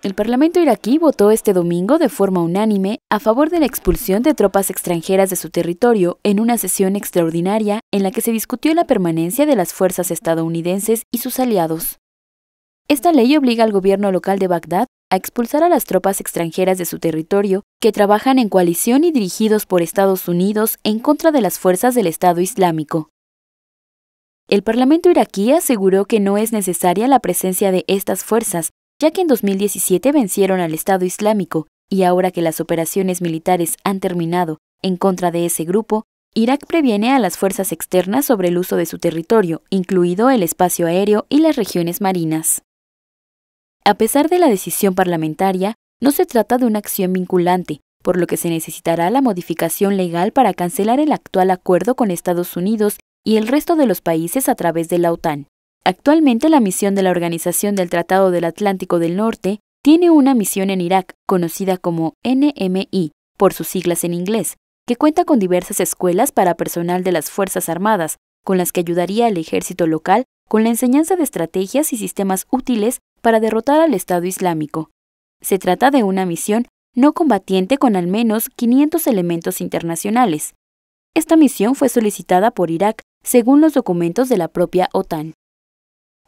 El Parlamento iraquí votó este domingo de forma unánime a favor de la expulsión de tropas extranjeras de su territorio en una sesión extraordinaria en la que se discutió la permanencia de las fuerzas estadounidenses y sus aliados. Esta ley obliga al gobierno local de Bagdad a expulsar a las tropas extranjeras de su territorio que trabajan en coalición y dirigidos por Estados Unidos en contra de las fuerzas del Estado Islámico. El Parlamento iraquí aseguró que no es necesaria la presencia de estas fuerzas ya que en 2017 vencieron al Estado Islámico y ahora que las operaciones militares han terminado en contra de ese grupo, Irak previene a las fuerzas externas sobre el uso de su territorio, incluido el espacio aéreo y las regiones marinas. A pesar de la decisión parlamentaria, no se trata de una acción vinculante, por lo que se necesitará la modificación legal para cancelar el actual acuerdo con Estados Unidos y el resto de los países a través de la OTAN. Actualmente la misión de la Organización del Tratado del Atlántico del Norte tiene una misión en Irak conocida como NMI, por sus siglas en inglés, que cuenta con diversas escuelas para personal de las Fuerzas Armadas, con las que ayudaría al ejército local con la enseñanza de estrategias y sistemas útiles para derrotar al Estado Islámico. Se trata de una misión no combatiente con al menos 500 elementos internacionales. Esta misión fue solicitada por Irak según los documentos de la propia OTAN.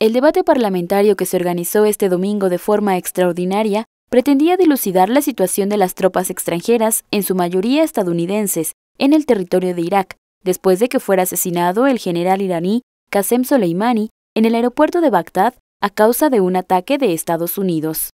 El debate parlamentario que se organizó este domingo de forma extraordinaria pretendía dilucidar la situación de las tropas extranjeras, en su mayoría estadounidenses, en el territorio de Irak, después de que fuera asesinado el general iraní Qasem Soleimani en el aeropuerto de Bagdad a causa de un ataque de Estados Unidos.